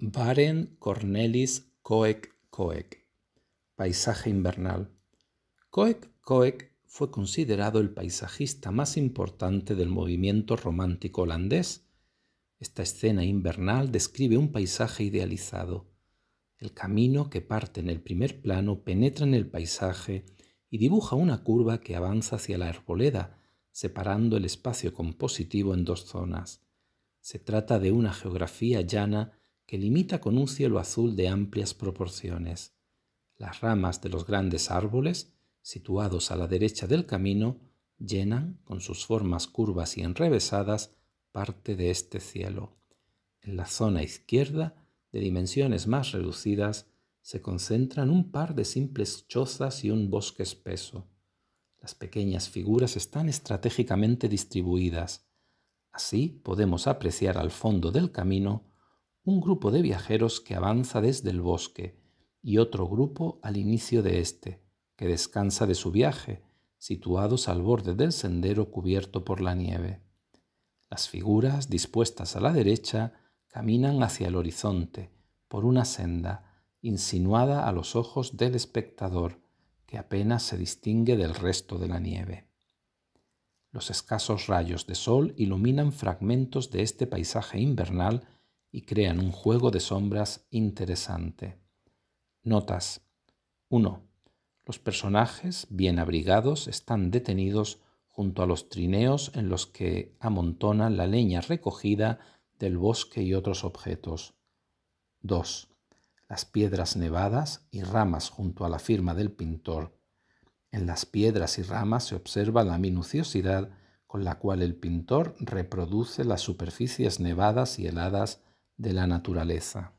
Baren Cornelis Koek Coec. Paisaje invernal. Koek Koek fue considerado el paisajista más importante del movimiento romántico holandés. Esta escena invernal describe un paisaje idealizado. El camino que parte en el primer plano penetra en el paisaje y dibuja una curva que avanza hacia la arboleda, separando el espacio compositivo en dos zonas. Se trata de una geografía llana que limita con un cielo azul de amplias proporciones. Las ramas de los grandes árboles, situados a la derecha del camino, llenan, con sus formas curvas y enrevesadas, parte de este cielo. En la zona izquierda, de dimensiones más reducidas, se concentran un par de simples chozas y un bosque espeso. Las pequeñas figuras están estratégicamente distribuidas. Así podemos apreciar al fondo del camino un grupo de viajeros que avanza desde el bosque y otro grupo al inicio de éste, que descansa de su viaje, situados al borde del sendero cubierto por la nieve. Las figuras dispuestas a la derecha caminan hacia el horizonte, por una senda, insinuada a los ojos del espectador, que apenas se distingue del resto de la nieve. Los escasos rayos de sol iluminan fragmentos de este paisaje invernal y crean un juego de sombras interesante. Notas 1. Los personajes, bien abrigados, están detenidos junto a los trineos en los que amontonan la leña recogida del bosque y otros objetos. 2. Las piedras nevadas y ramas junto a la firma del pintor. En las piedras y ramas se observa la minuciosidad con la cual el pintor reproduce las superficies nevadas y heladas de la naturaleza.